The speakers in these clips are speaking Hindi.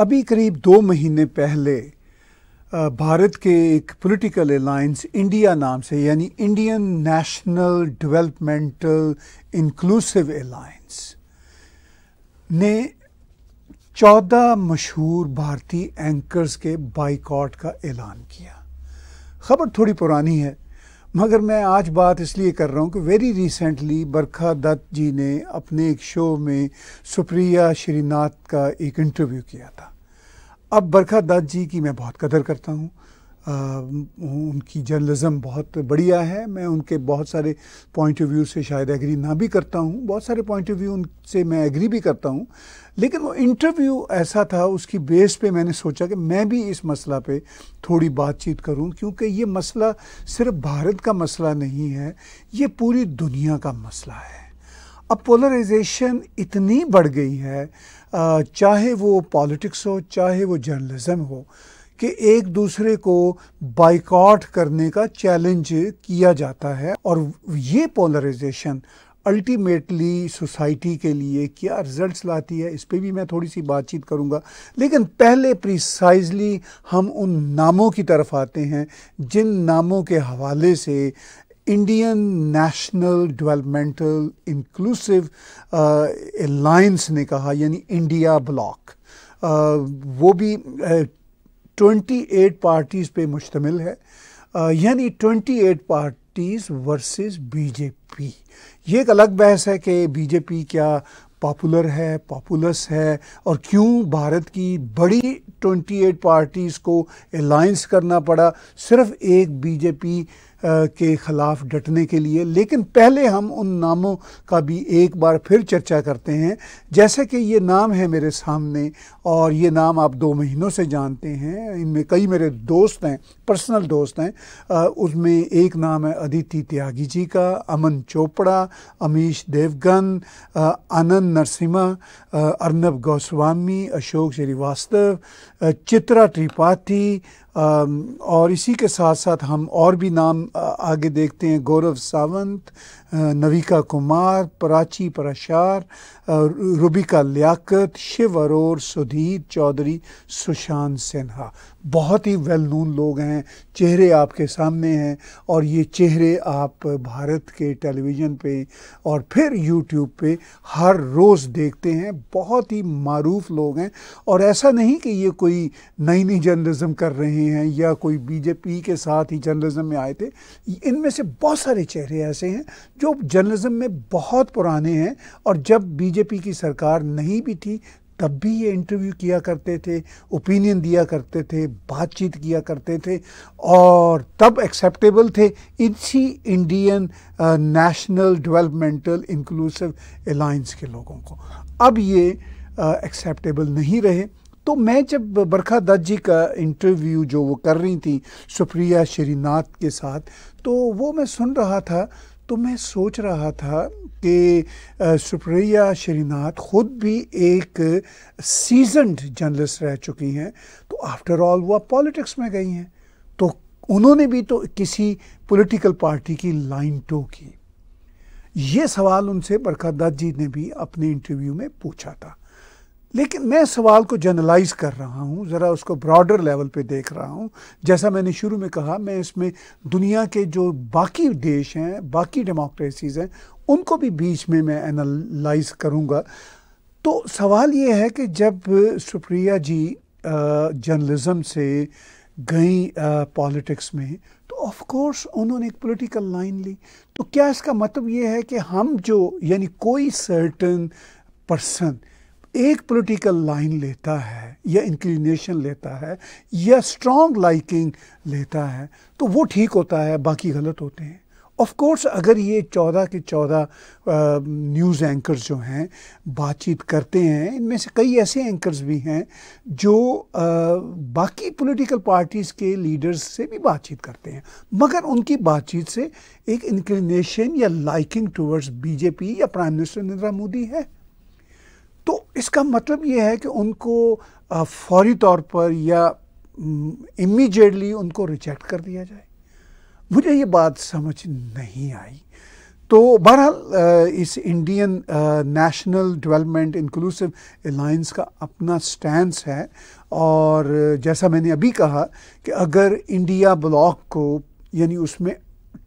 अभी करीब दो महीने पहले भारत के एक पॉलिटिकल अलायंस इंडिया नाम से यानी Indian national developmental inclusive alliance ने चौदह मशहूर भारतीय एंकर्स के बाइकॉट का ऐलान किया खबर थोड़ी पुरानी है मगर मैं आज बात इसलिए कर रहा हूँ कि वेरी रिसेंटली बरखा दत्त जी ने अपने एक शो में सुप्रिया श्रीनाथ का एक इंटरव्यू किया था अब बरखा दत्त जी की मैं बहुत कदर करता हूँ उनकी जर्नलिज्म बहुत बढ़िया है मैं उनके बहुत सारे पॉइंट ऑफ व्यू से शायद एग्री ना भी करता हूँ बहुत सारे पॉइंट ऑफ व्यू उनसे मैं एग्री भी करता हूँ लेकिन वो इंटरव्यू ऐसा था उसकी बेस पे मैंने सोचा कि मैं भी इस मसला पे थोड़ी बातचीत करूँ क्योंकि ये मसला सिर्फ भारत का मसला नहीं है ये पूरी दुनिया का मसला है अब पोलराइजेशन इतनी बढ़ गई है चाहे वो पॉलिटिक्स हो चाहे वो जर्नलिज़म हो कि एक दूसरे को बाइकआउट करने का चैलेंज किया जाता है और ये पोलराइजेशन अल्टीमेटली सोसाइटी के लिए क्या रिजल्ट्स लाती है इस पर भी मैं थोड़ी सी बातचीत करूंगा लेकिन पहले प्रिसाइजली हम उन नामों की तरफ आते हैं जिन नामों के हवाले से Indian national developmental inclusive alliance ने कहा यानी इंडिया ब्लॉक वो भी 28 पार्टीज़ पे मुश्तमिल है यानी 28 पार्टीज़ वर्सेस बीजेपी ये एक अलग बहस है कि बीजेपी क्या पॉपुलर है पॉपुलस है और क्यों भारत की बड़ी 28 पार्टीज़ को अलाइंस करना पड़ा सिर्फ एक बीजेपी के ख़िलाफ़ डटने के लिए लेकिन पहले हम उन नामों का भी एक बार फिर चर्चा करते हैं जैसे कि ये नाम है मेरे सामने और ये नाम आप दो महीनों से जानते हैं इनमें कई मेरे दोस्त हैं पर्सनल दोस्त हैं उसमें एक नाम है अदिति त्यागी जी का अमन चोपड़ा अमीश देवगन आनंद नरसिम्हा अर्नब गोस्वामी अशोक श्रीवास्तव चित्रा त्रिपाठी Um, और इसी के साथ साथ हम और भी नाम आगे देखते हैं गौरव सावंत नविका कुमार प्राची प्रशार रुबिका लियाकत शिव अरोर सुधीर चौधरी सुशांत सिन्हा बहुत ही वेल नून लोग हैं चेहरे आपके सामने हैं और ये चेहरे आप भारत के टेलीविज़न पे और फिर यूट्यूब पे हर रोज़ देखते हैं बहुत ही मरूफ लोग हैं और ऐसा नहीं कि ये कोई नई नई जर्नलिज़म कर रहे हैं या कोई बीजेपी के साथ ही जर्नलिज़म में आए थे इनमें से बहुत सारे चेहरे ऐसे हैं जो जर्नलिज्म में बहुत पुराने हैं और जब बीजेपी की सरकार नहीं भी थी तब भी ये इंटरव्यू किया करते थे ओपिनियन दिया करते थे बातचीत किया करते थे और तब एक्सेप्टेबल थे इसी Indian national developmental inclusive alliance के लोगों को अब ये एक्सेप्टेबल uh, नहीं रहे तो मैं जब बरखा दत्त जी का इंटरव्यू जो वो कर रही थी सुप्रिया श्रीनाथ के साथ तो वो मैं सुन रहा था तो मैं सोच रहा था कि सुप्रिया श्रीनाथ खुद भी एक सीजनड जर्नलिस्ट रह चुकी हैं तो आफ्टर ऑल वो पॉलिटिक्स में गई हैं तो उन्होंने भी तो किसी पॉलिटिकल पार्टी की लाइन टो की ये सवाल उनसे बरखा दत्त जी ने भी अपने इंटरव्यू में पूछा था लेकिन मैं सवाल को जनरलाइज कर रहा हूँ ज़रा उसको ब्रॉडर लेवल पे देख रहा हूँ जैसा मैंने शुरू में कहा मैं इसमें दुनिया के जो बाकी देश हैं बाकी डेमोक्रेसीज़ हैं उनको भी बीच में मैं एनालाइज करूँगा तो सवाल ये है कि जब सुप्रिया जी जर्नलिज़म से गई पॉलिटिक्स में तो ऑफ कोर्स उन्होंने एक पॉलिटिकल लाइन ली तो क्या इसका मतलब ये है कि हम जो यानी कोई सर्टन पर्सन एक पॉलिटिकल लाइन लेता है या इंक्लिनेशन लेता है या स्ट्रॉन्ग लाइकिंग लेता है तो वो ठीक होता है बाकी गलत होते हैं ऑफ कोर्स अगर ये चौदह के चौदह न्यूज़ एंकर्स जो हैं बातचीत करते हैं इनमें से कई ऐसे एंकर्स भी हैं जो आ, बाकी पॉलिटिकल पार्टीज़ के लीडर्स से भी बातचीत करते हैं मगर उनकी बातचीत से एक इंक्लिनेशन या लाइकिंग टूवर्ड्स बीजेपी या प्राइम मिनिस्टर नरेंद्र मोदी है तो इसका मतलब ये है कि उनको फौरी तौर पर या इमीडिएटली उनको रिजेक्ट कर दिया जाए मुझे ये बात समझ नहीं आई तो बहरहाल इस Indian national development inclusive alliance का अपना स्टैंड है और जैसा मैंने अभी कहा कि अगर इंडिया ब्लॉक को यानी उसमें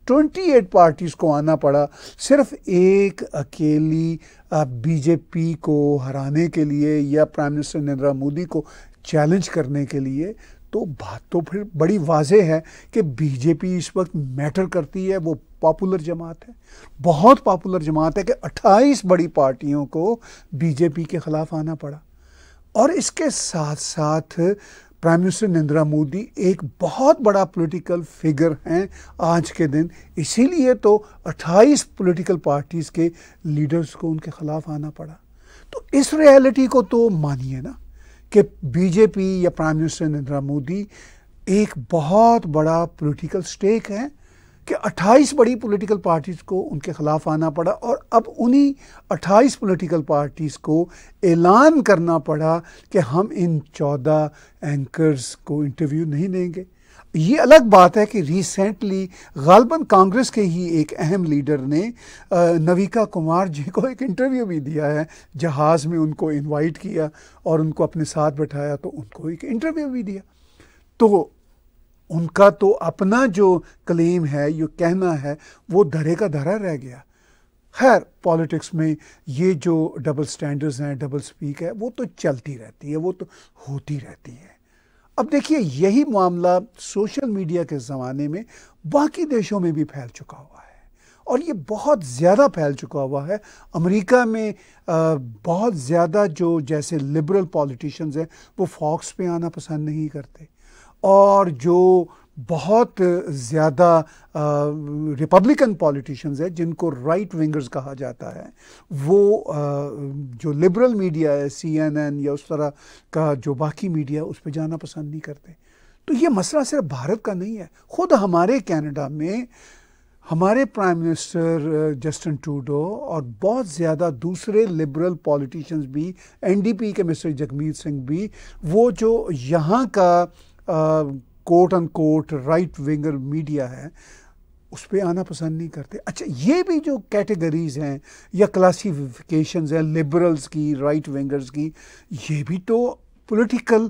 28 पार्टीज़ को आना पड़ा सिर्फ एक अकेली बीजेपी को हराने के लिए या प्राइम मिनिस्टर नरेंद्र मोदी को चैलेंज करने के लिए तो बात तो फिर बड़ी वाजह है कि बीजेपी इस वक्त मैटर करती है वो पॉपुलर जमात है बहुत पॉपुलर जमात है कि 28 बड़ी पार्टियों को बीजेपी के ख़िलाफ़ आना पड़ा और इसके साथ साथ प्राइम मिनिस्टर नरेंद्र मोदी एक बहुत बड़ा पॉलिटिकल फिगर हैं आज के दिन इसीलिए तो 28 पॉलिटिकल पार्टीज़ के लीडर्स को उनके ख़िलाफ़ आना पड़ा तो इस रियलिटी को तो मानिए ना कि बीजेपी या प्राइम मिनिस्टर नरेंद्र मोदी एक बहुत बड़ा पॉलिटिकल स्टेक है कि 28 बड़ी पॉलिटिकल पार्टीज़ को उनके ख़िलाफ़ आना पड़ा और अब उन्हीं 28 पॉलिटिकल पार्टीज़ को ऐलान करना पड़ा कि हम इन 14 एंकर्स को इंटरव्यू नहीं देंगे ये अलग बात है कि रिसेंटली गालबन कांग्रेस के ही एक अहम लीडर ने नविका कुमार जी को एक इंटरव्यू भी दिया है जहाज़ में उनको इनवाइट किया और उनको अपने साथ बैठाया तो उनको एक इंटरव्यू भी दिया तो उनका तो अपना जो क्लेम है जो कहना है वो धरे का धरा रह गया खैर पॉलिटिक्स में ये जो डबल स्टैंडर्ड्स हैं डबल स्पीक है वो तो चलती रहती है वो तो होती रहती है अब देखिए यही मामला सोशल मीडिया के ज़माने में बाकी देशों में भी फैल चुका हुआ है और ये बहुत ज़्यादा फैल चुका हुआ है अमेरिका में आ, बहुत ज़्यादा जो जैसे लिबरल पॉलिटिशियंस हैं वो फॉक्स पे आना पसंद नहीं करते और जो बहुत ज़्यादा रिपब्लिकन पॉलिटिशियंस है जिनको राइट विंगर्स कहा जाता है वो आ, जो लिबरल मीडिया है सीएनएन या उस तरह का जो बाकी मीडिया उस पर जाना पसंद नहीं करते तो ये मसला सिर्फ भारत का नहीं है खुद हमारे कनाडा में हमारे प्राइम मिनिस्टर जस्टिन टूडो और बहुत ज़्यादा दूसरे लिबरल पॉलिटिशियंस भी एनडीपी के मिस्टर जगमीत सिंह भी वो जो यहाँ का quote unquote right winger media है उस पर आना पसंद नहीं करते अच्छा ये भी जो कैटेगरीज हैं या क्लासीफिकेशन हैं लिबरल्स की राइट विंगर्स की ये भी तो पॉलिटिकल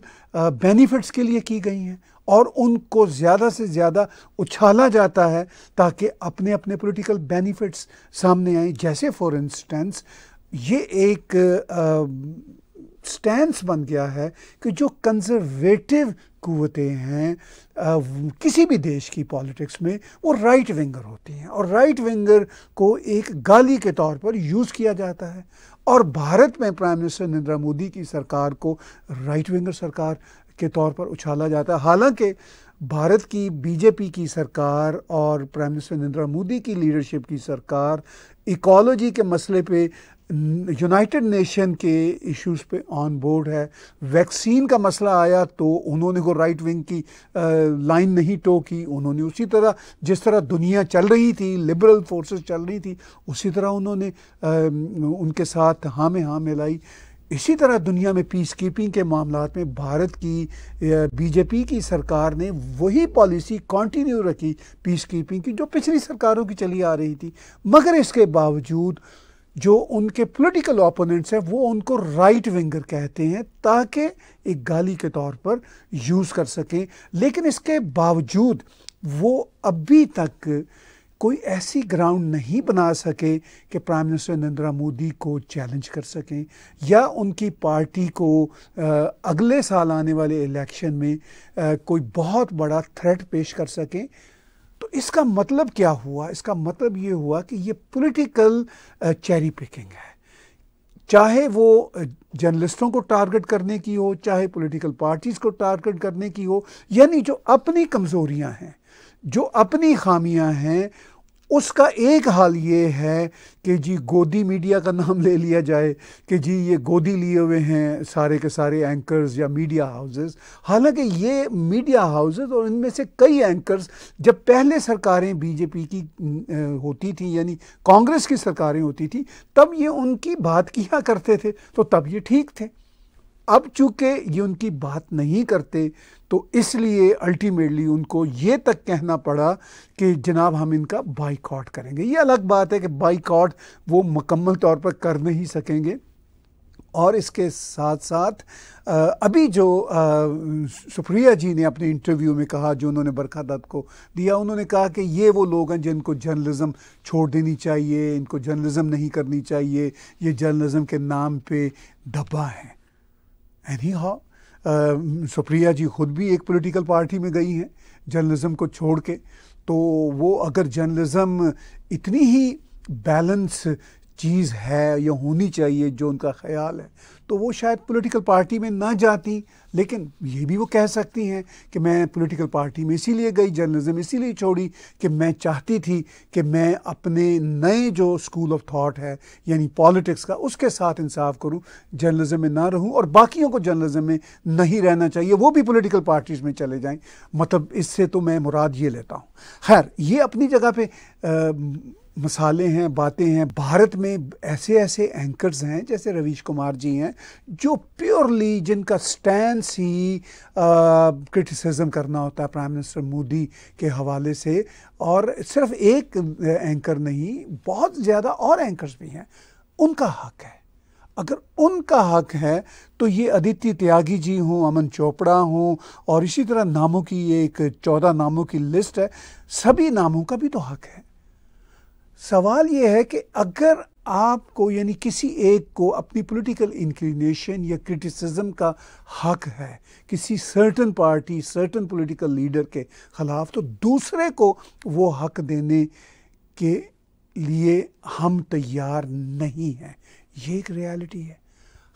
बेनिफिट्स के लिए की गई हैं और उनको ज़्यादा से ज़्यादा उछाला जाता है ताकि अपने अपने पॉलिटिकल बेनिफिट्स सामने आए जैसे फॉर इंस्टेंस ये एक आ, स्टैंड बन गया है कि जो कंजर्वेटिव कुतें हैं आ, किसी भी देश की पॉलिटिक्स में वो राइट विंगर होती हैं और राइट विंगर को एक गाली के तौर पर यूज़ किया जाता है और भारत में प्राइम मिनिस्टर नरेंद्र मोदी की सरकार को राइट विंगर सरकार के तौर पर उछाला जाता है हालांकि भारत की बीजेपी की सरकार और प्राइम मिनिस्टर नरेंद्र मोदी की लीडरशिप की सरकार इकोलॉजी के मसले पे यूनाइटेड नेशन के इश्यूज़ पे ऑन बोर्ड है वैक्सीन का मसला आया तो उन्होंने को राइट विंग की लाइन नहीं टोकी उन्होंने उसी तरह जिस तरह दुनिया चल रही थी लिबरल फोर्सेस चल रही थी उसी तरह उन्होंने आ, उनके साथ हाँ में हाँ मिलाई इसी तरह दुनिया में पीस कीपिंग के मामला में भारत की बीजेपी की सरकार ने वही पॉलिसी कंटिन्यू रखी पीस कीपिंग की जो पिछली सरकारों की चली आ रही थी मगर इसके बावजूद जो उनके पॉलिटिकल ओपोनेंट्स हैं वो उनको राइट विंगर कहते हैं ताकि एक गाली के तौर पर यूज़ कर सकें लेकिन इसके बावजूद वो अभी तक कोई ऐसी ग्राउंड नहीं बना सके कि प्राइम मिनिस्टर नरेंद्र मोदी को चैलेंज कर सकें या उनकी पार्टी को अगले साल आने वाले इलेक्शन में कोई बहुत बड़ा थ्रेट पेश कर सकें तो इसका मतलब क्या हुआ इसका मतलब ये हुआ कि ये पॉलिटिकल चेरी पिकिंग है चाहे वो जर्नलिस्टों को टारगेट करने की हो चाहे पॉलिटिकल पार्टीज़ को टारगेट करने की हो यानी जो अपनी कमज़ोरियां हैं जो अपनी खामियां हैं उसका एक हाल ये है कि जी गोदी मीडिया का नाम ले लिया जाए कि जी ये गोदी लिए हुए हैं सारे के सारे एंकर्स या मीडिया हाउसेस हालांकि ये मीडिया हाउसेस और इनमें से कई एंकर्स जब पहले सरकारें बीजेपी की होती थी यानी कांग्रेस की सरकारें होती थी तब ये उनकी बात किया करते थे तो तब ये ठीक थे अब चूंकि ये उनकी बात नहीं करते तो इसलिए अल्टीमेटली उनको ये तक कहना पड़ा कि जनाब हम इनका बाइकआउट करेंगे ये अलग बात है कि बाइकआउट वो मकम्मल तौर पर कर नहीं सकेंगे और इसके साथ साथ अभी जो सुप्रिया जी ने अपने इंटरव्यू में कहा जो उन्होंने दत्त को दिया उन्होंने कहा कि ये वो लोग हैं जिनको जर्नलिज़म छोड़ देनी चाहिए इनको जर्नलिज़म नहीं करनी चाहिए ये जर्नलिज़म के नाम पे दबा है एनी सुप्रिया जी खुद भी एक पॉलिटिकल पार्टी में गई हैं जर्नलिज्म को छोड़ के तो वो अगर जर्नलिज्म इतनी ही बैलेंस चीज़ है या होनी चाहिए जो उनका ख्याल है तो वो शायद पॉलिटिकल पार्टी में ना जाती लेकिन ये भी वो कह सकती हैं कि मैं पॉलिटिकल पार्टी में इसीलिए गई जर्नलिज्म इसीलिए छोड़ी कि मैं चाहती थी कि मैं अपने नए जो स्कूल ऑफ थॉट है यानी पॉलिटिक्स का उसके साथ इंसाफ करूं जर्नलिज्म में ना रहूं और बाकियों को जर्नलिज्म में नहीं रहना चाहिए वो भी पोलिटिकल पार्टीज़ में चले जाएँ मतलब इससे तो मैं मुराद ये लेता हूँ खैर ये अपनी जगह पर मसाले हैं बातें हैं भारत में ऐसे ऐसे एंकर्स हैं जैसे रवीश कुमार जी हैं जो प्योरली जिनका स्टैंड ही क्रिटिसिज्म करना होता है प्राइम मिनिस्टर मोदी के हवाले से और सिर्फ एक एंकर नहीं बहुत ज़्यादा और एंकर्स भी हैं उनका हक है अगर उनका हक है तो ये अदिति त्यागी जी हों अमन चोपड़ा हों और इसी तरह नामों की ये एक चौदह नामों की लिस्ट है सभी नामों का भी तो हक है सवाल ये है कि अगर आपको यानी किसी एक को अपनी पॉलिटिकल इंक्लिनेशन या क्रिटिसिज्म का हक है किसी certain party certain political leader के ख़िलाफ़ तो दूसरे को वो हक देने के लिए हम तैयार नहीं हैं ये एक रियलिटी है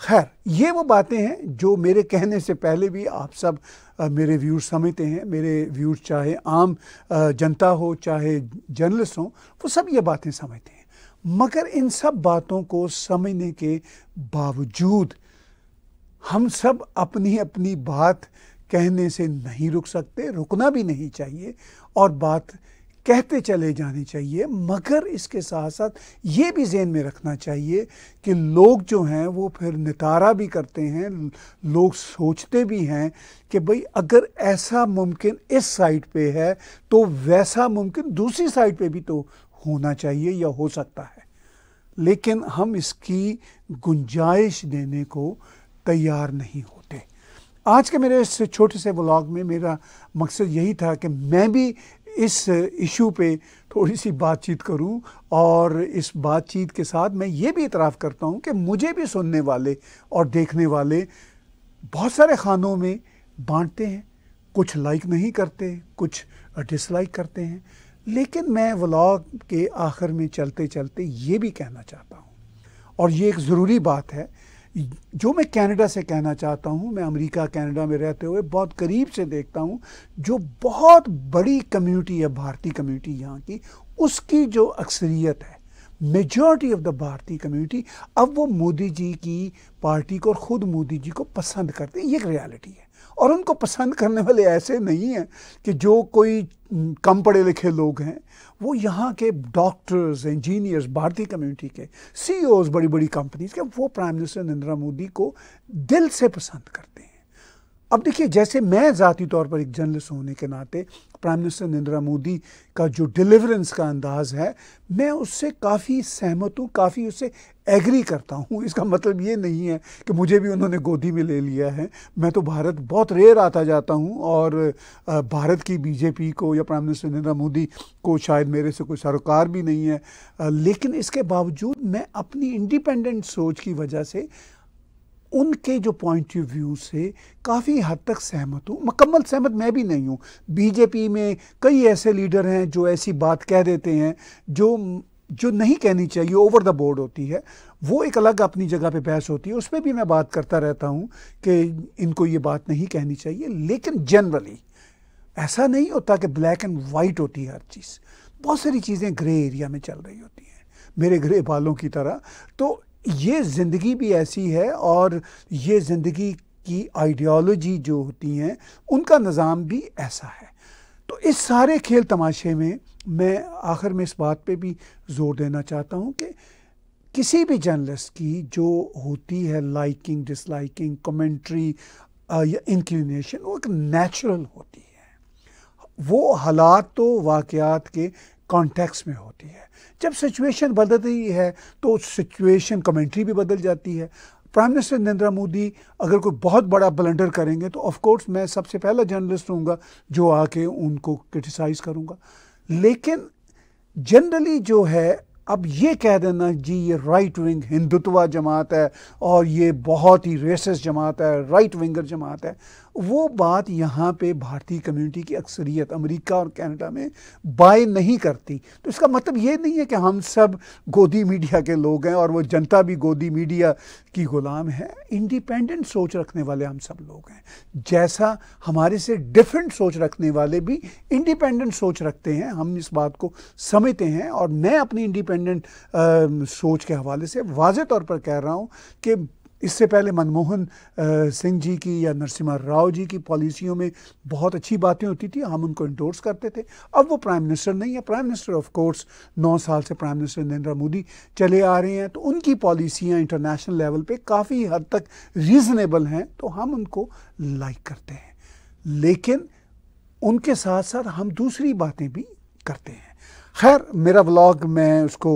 खैर ये वो बातें हैं जो मेरे कहने से पहले भी आप सब आ, मेरे व्यूज समझते हैं मेरे व्यूज चाहे आम आ, जनता हो चाहे जर्नलिस्ट हों वो सब ये बातें समझते हैं मगर इन सब बातों को समझने के बावजूद हम सब अपनी अपनी बात कहने से नहीं रुक सकते रुकना भी नहीं चाहिए और बात कहते चले जाने चाहिए मगर इसके साथ साथ ये भी जेन में रखना चाहिए कि लोग जो हैं वो फिर नितारा भी करते हैं लोग सोचते भी हैं कि भाई अगर ऐसा मुमकिन इस साइड पे है तो वैसा मुमकिन दूसरी साइड पे भी तो होना चाहिए या हो सकता है लेकिन हम इसकी गुंजाइश देने को तैयार नहीं होते आज के मेरे इस छोटे से ब्लॉग में मेरा मकसद यही था कि मैं भी इस इशू पे थोड़ी सी बातचीत करूं और इस बातचीत के साथ मैं ये भी इतराफ़ करता हूं कि मुझे भी सुनने वाले और देखने वाले बहुत सारे खानों में बांटते हैं कुछ लाइक नहीं करते कुछ डिसलाइक करते हैं लेकिन मैं व्लॉग के आखिर में चलते चलते ये भी कहना चाहता हूँ और ये एक ज़रूरी बात है जो मैं कनाडा से कहना चाहता हूँ मैं अमेरिका कनाडा में रहते हुए बहुत करीब से देखता हूँ जो बहुत बड़ी कम्युनिटी है भारतीय कम्युनिटी यहाँ की उसकी जो अक्सरियत है majority of the Bharatiya community अब वो मोदी जी की पार्टी को और ख़ुद मोदी जी को पसंद करते हैं ये एक रियलिटी है और उनको पसंद करने वाले ऐसे नहीं हैं कि जो कोई कम पढ़े लिखे लोग हैं वो यहाँ के डॉक्टर्स इंजीनियर्स भारतीय कम्युनिटी के सी बड़ी बड़ी कंपनीज के वो प्राइम मिनिस्टर नरेंद्र मोदी को दिल से पसंद करते हैं अब देखिए जैसे मैं ज़ाती तौर पर एक जर्नलिस्ट होने के नाते प्राइम मिनिस्टर नरेंद्र मोदी का जो डिलीवरेंस का अंदाज है मैं उससे काफ़ी सहमत हूँ काफ़ी उससे एग्री करता हूँ इसका मतलब ये नहीं है कि मुझे भी उन्होंने गोदी में ले लिया है मैं तो भारत बहुत रेयर आता जाता हूँ और भारत की बीजेपी को या प्राइम मिनिस्टर नरेंद्र मोदी को शायद मेरे से कोई सरोकार भी नहीं है लेकिन इसके बावजूद मैं अपनी इंडिपेंडेंट सोच की वजह से उनके जो पॉइंट ऑफ व्यू से काफ़ी हद तक सहमत हूँ मकम्मल सहमत मैं भी नहीं हूँ बीजेपी में कई ऐसे लीडर हैं जो ऐसी बात कह देते हैं जो जो नहीं कहनी चाहिए ओवर द बोर्ड होती है वो एक अलग अपनी जगह पे बहस होती है उस पर भी मैं बात करता रहता हूँ कि इनको ये बात नहीं कहनी चाहिए लेकिन जनरली ऐसा नहीं होता कि ब्लैक एंड वाइट होती है हर चीज़ बहुत सारी चीज़ें ग्रे एरिया में चल रही होती हैं मेरे ग्रे बालों की तरह तो ये ज़िंदगी भी ऐसी है और ये ज़िंदगी की आइडियोलॉजी जो होती हैं उनका निज़ाम भी ऐसा है तो इस सारे खेल तमाशे में मैं आखिर में इस बात पे भी जोर देना चाहता हूँ कि किसी भी जर्नलिस्ट की जो होती है लाइकिंग डिसलाइकिंग कमेंट्री या इंक्लिनेशन वो एक नेचुरल होती है वो हालात तो वाकयात के कॉन्टेक्स में होती है जब सिचुएशन बदल रही है तो सिचुएशन कमेंट्री भी बदल जाती है प्राइम मिनिस्टर नरेंद्र मोदी अगर कोई बहुत बड़ा ब्लंडर करेंगे तो ऑफ कोर्स मैं सबसे पहला जर्नलिस्ट हूँगा जो आके उनको क्रिटिसाइज़ करूँगा लेकिन जनरली जो है अब ये कह देना जी ये राइट विंग हिंदुत्वा जमात है और ये बहुत ही रेसिस जमात है राइट विंगर जमात है वो बात यहाँ पे भारतीय कम्युनिटी की अक्सरियत अमेरिका और कनाडा में बाय नहीं करती तो इसका मतलब ये नहीं है कि हम सब गोदी मीडिया के लोग हैं और वो जनता भी गोदी मीडिया की गुलाम है इंडिपेंडेंट सोच रखने वाले हम सब लोग हैं जैसा हमारे से डिफरेंट सोच रखने वाले भी इंडिपेंडेंट सोच रखते हैं हम इस बात को समझते हैं और मैं अपनी इंडिपेंडेंट इंडिपेंडेंट um, सोच के हवाले से वाज तौर पर कह रहा हूँ कि इससे पहले मनमोहन सिंह जी की या नरसिम्हा राव जी की पॉलिसियों में बहुत अच्छी बातें होती थी हम उनको इंडोर्स करते थे अब वो प्राइम मिनिस्टर नहीं है प्राइम मिनिस्टर ऑफ कोर्स नौ साल से प्राइम मिनिस्टर नरेंद्र मोदी चले आ रहे हैं तो उनकी पॉलिसियाँ इंटरनेशनल लेवल पे काफ़ी हद तक रीज़नेबल हैं तो हम उनको लाइक करते हैं लेकिन उनके साथ साथ हम दूसरी बातें भी करते हैं खैर मेरा ब्लॉग मैं उसको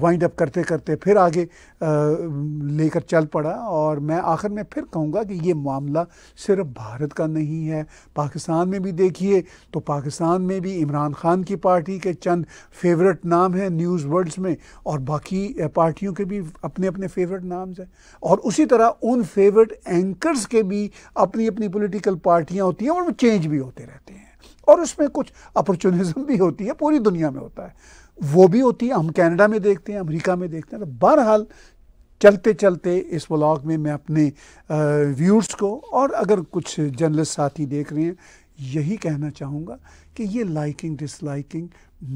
वाइंड अप करते करते फिर आगे लेकर चल पड़ा और मैं आखिर में फिर कहूँगा कि ये मामला सिर्फ भारत का नहीं है पाकिस्तान में भी देखिए तो पाकिस्तान में भी इमरान खान की पार्टी के चंद फेवरेट नाम हैं न्यूज़ वर्ल्ड्स में और बाकी पार्टियों के भी अपने अपने फेवरेट नाम्स हैं और उसी तरह उन फेवरेट एंकर्स के भी अपनी अपनी पोलिटिकल पार्टियाँ होती हैं और वो चेंज भी होते रहते हैं और उसमें कुछ अपॉर्चुनिज्म भी होती है पूरी दुनिया में होता है वो भी होती है हम कनाडा में देखते हैं अमेरिका में देखते हैं तो बहरहाल चलते चलते इस ब्लॉग में मैं अपने व्यूअर्स को और अगर कुछ जर्नलिस्ट साथी देख रहे हैं यही कहना चाहूँगा कि ये लाइकिंग डिसलाइकिंग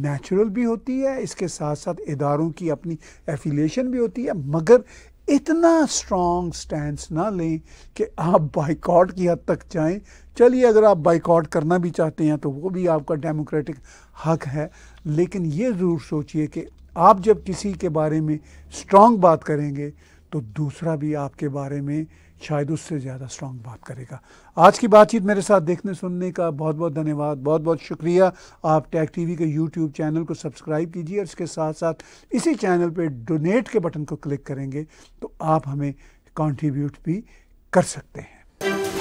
नेचुरल भी होती है इसके साथ साथ इदारों की अपनी एफिलिएशन भी होती है मगर इतना स्ट्रॉन्ग स्टैंड ना लें कि आप बाइकआउट की हद तक जाएं चलिए अगर आप बाइकआउट करना भी चाहते हैं तो वो भी आपका डेमोक्रेटिक हक है लेकिन ये ज़रूर सोचिए कि आप जब किसी के बारे में स्ट्रॉन्ग बात करेंगे तो दूसरा भी आपके बारे में शायद उससे ज़्यादा स्ट्रॉन्ग बात करेगा आज की बातचीत मेरे साथ देखने सुनने का बहुत बहुत धन्यवाद बहुत बहुत शुक्रिया आप टैग टीवी के यूट्यूब चैनल को सब्सक्राइब कीजिए और इसके साथ साथ इसी चैनल पे डोनेट के बटन को क्लिक करेंगे तो आप हमें कंट्रीब्यूट भी कर सकते हैं